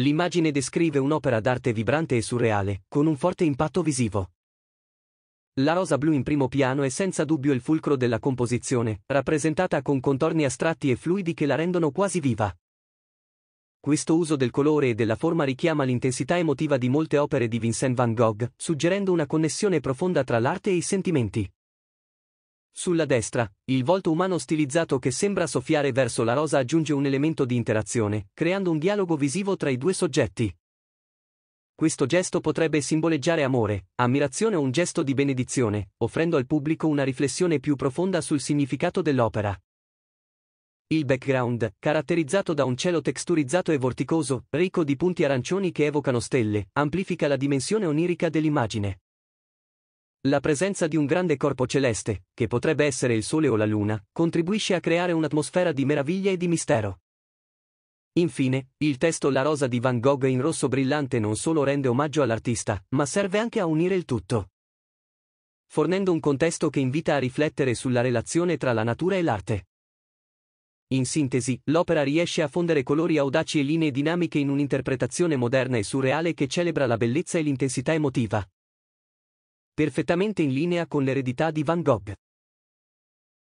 L'immagine descrive un'opera d'arte vibrante e surreale, con un forte impatto visivo. La rosa blu in primo piano è senza dubbio il fulcro della composizione, rappresentata con contorni astratti e fluidi che la rendono quasi viva. Questo uso del colore e della forma richiama l'intensità emotiva di molte opere di Vincent van Gogh, suggerendo una connessione profonda tra l'arte e i sentimenti. Sulla destra, il volto umano stilizzato che sembra soffiare verso la rosa aggiunge un elemento di interazione, creando un dialogo visivo tra i due soggetti. Questo gesto potrebbe simboleggiare amore, ammirazione o un gesto di benedizione, offrendo al pubblico una riflessione più profonda sul significato dell'opera. Il background, caratterizzato da un cielo texturizzato e vorticoso, ricco di punti arancioni che evocano stelle, amplifica la dimensione onirica dell'immagine. La presenza di un grande corpo celeste, che potrebbe essere il Sole o la Luna, contribuisce a creare un'atmosfera di meraviglia e di mistero. Infine, il testo La rosa di Van Gogh in rosso brillante non solo rende omaggio all'artista, ma serve anche a unire il tutto. Fornendo un contesto che invita a riflettere sulla relazione tra la natura e l'arte. In sintesi, l'opera riesce a fondere colori audaci e linee dinamiche in un'interpretazione moderna e surreale che celebra la bellezza e l'intensità emotiva perfettamente in linea con l'eredità di Van Gogh.